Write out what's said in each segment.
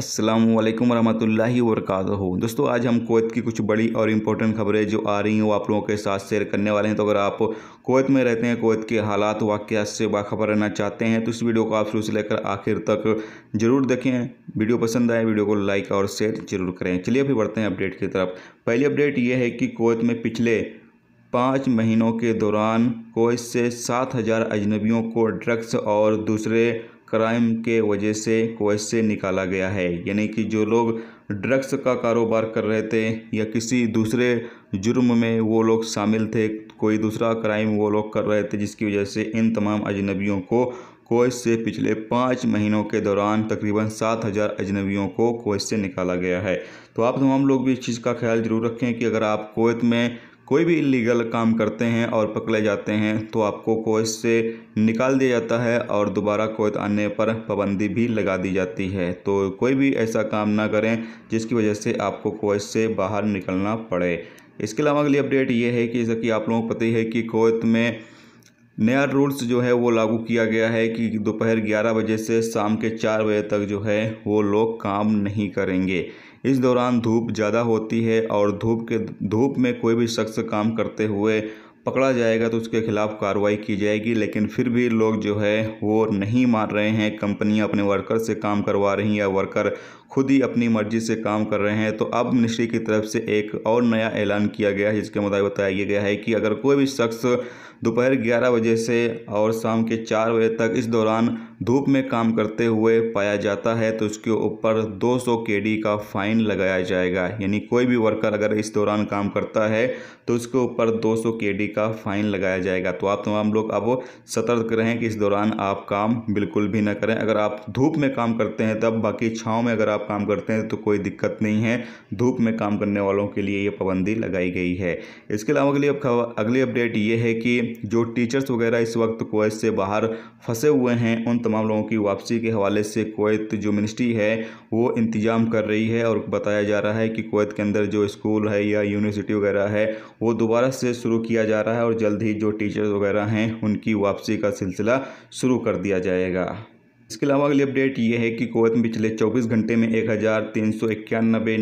अस्सलाम वालेकुम रहमतुल्लाहि वरकू दोस्तों आज हम कोवैत की कुछ बड़ी और इम्पोर्टेंट खबरें जो आ रही हैं वो आप लोगों के साथ शेयर करने वाले हैं तो अगर आप कोवैत में रहते हैं कोवैत के हालात वाक़ से बाखबर रहना चाहते हैं तो इस वीडियो को आप शुरू से लेकर आखिर तक ज़रूर देखें वीडियो पसंद आए वीडियो को लाइक और शेयर जरूर करें चलिए अभी बढ़ते हैं अपडेट की तरफ पहली अपडेट ये है कि कोवैत में पिछले पाँच महीनों के दौरान कोएस से सात हज़ार अजनबियों को ड्रग्स और दूसरे क्राइम के वजह से कोश से निकाला गया है यानी कि जो लोग ड्रग्स का कारोबार कर रहे थे या किसी दूसरे जुर्म में वो लोग शामिल थे कोई दूसरा क्राइम वो लोग कर रहे थे जिसकी वजह से इन तमाम अजनबियों को कोएस से पिछले पाँच महीनों के दौरान तकरीबन सात हज़ार अजनबियों को कोएस से निकाला गया है तो आप तमाम लोग भी इस चीज़ का ख्याल ज़रूर रखें कि अगर आप कोत में कोई भी इलीगल काम करते हैं और पकड़े जाते हैं तो आपको कोच से निकाल दिया जाता है और दोबारा कोयत आने पर पाबंदी भी लगा दी जाती है तो कोई भी ऐसा काम ना करें जिसकी वजह से आपको कोच से बाहर निकलना पड़े इसके अलावा अगली अपडेट ये है कि जैसा कि आप लोगों को पता ही है कि कोयत में नया रूल्स जो है वो लागू किया गया है कि दोपहर 11 बजे से शाम के 4 बजे तक जो है वो लोग काम नहीं करेंगे इस दौरान धूप ज़्यादा होती है और धूप के धूप में कोई भी शख्स काम करते हुए पकड़ा जाएगा तो उसके खिलाफ़ कार्रवाई की जाएगी लेकिन फिर भी लोग जो है वो नहीं मान रहे हैं कंपनियां अपने वर्कर से काम करवा रही हैं या वर्कर खुद ही अपनी मर्जी से काम कर रहे हैं तो अब मिनिस्ट्री की तरफ से एक और नया ऐलान किया गया है जिसके मुताबिक बताया गया है कि अगर कोई भी शख्स दोपहर 11 बजे से और शाम के चार बजे तक इस दौरान धूप में काम करते हुए पाया जाता है तो उसके ऊपर 200 सौ का फ़ाइन लगाया जाएगा यानी कोई भी वर्कर अगर इस दौरान काम करता है तो उसके ऊपर 200 सौ का फ़ाइन लगाया जाएगा तो आप तमाम लोग अब सतर्क रहें कि इस दौरान आप काम बिल्कुल भी ना करें अगर आप धूप में काम करते हैं तब बाकी छाँव में अगर आप आप काम करते हैं तो कोई दिक्कत नहीं है धूप में काम करने वालों के लिए ये पाबंदी लगाई गई है इसके अलावा अगली अगली अपडेट ये है कि जो टीचर्स वगैरह इस वक्त कुवैत से बाहर फंसे हुए हैं उन तमाम लोगों की वापसी के हवाले से कुवैत जो मिनिस्ट्री है वो इंतजाम कर रही है और बताया जा रहा है कि कुवैत के अंदर जो स्कूल है या यूनिवर्सिटी वगैरह है वो दोबारा से शुरू किया जा रहा है और जल्द ही जो टीचर्स वगैरह हैं उनकी वापसी का सिलसिला शुरू कर दिया जाएगा इसके अलावा अगली अपडेट ये है कि कोवत में पिछले 24 घंटे में एक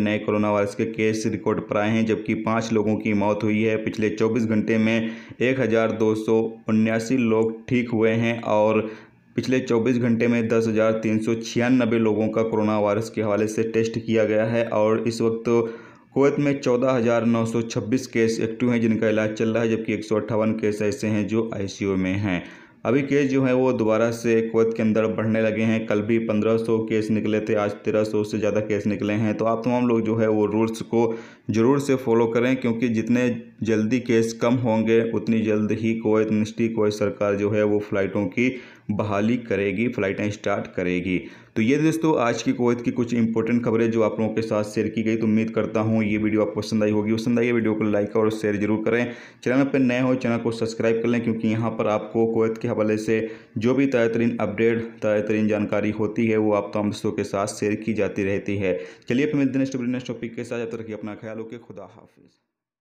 नए कोरोना वायरस के केस रिकॉर्ड पर आए हैं जबकि पाँच लोगों की मौत हुई है पिछले 24 घंटे में एक लोग ठीक हुए हैं और पिछले 24 घंटे में दस लोगों का कोरोना वायरस के हवाले से टेस्ट किया गया है और इस वक्त कोवत में 14,926 केस एक्टिव हैं जिनका इलाज चल रहा है जबकि एक केस ऐसे हैं जो आईसीयू में हैं अभी केस जो है वो दोबारा से कुवैत के अंदर बढ़ने लगे हैं कल भी 1500 केस निकले थे आज 1300 से ज़्यादा केस निकले हैं तो आप तमाम लोग जो है वो रूल्स को ज़रूर से फॉलो करें क्योंकि जितने जल्दी केस कम होंगे उतनी जल्द ही कुवैत मिनिस्ट्री कुवैत सरकार जो है वो फ़्लाइटों की बहाली करेगी फ़्लाइटें स्टार्ट करेगी तो ये दोस्तों आज की कोवैत की कुछ इंपॉर्टेंट खबरें जो आप लोगों के साथ शेयर की गई तो उम्मीद करता हूँ ये वीडियो आपको पसंद आई होगी पसंद आई वीडियो को लाइक और शेयर जरूर करें चैनल पर नए हो चैनल को सब्सक्राइब कर लें क्योंकि यहाँ पर आपको कोवैत के हवाले से जो भी ताज़ा तरीन अपडेट ताज़ा तरीन जानकारी होती है वो आप तमाम दोस्तों के साथ शेयर की जाती रहती है चलिए फिर मिलते हैं नेक्स्ट टॉपिक के साथ जब तक रखिए अपना ख्याल होकर खुदा हाफिज़